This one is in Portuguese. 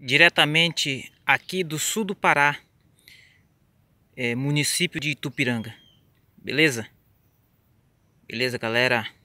diretamente aqui do sul do Pará, é, município de Itupiranga. Beleza? Beleza, galera?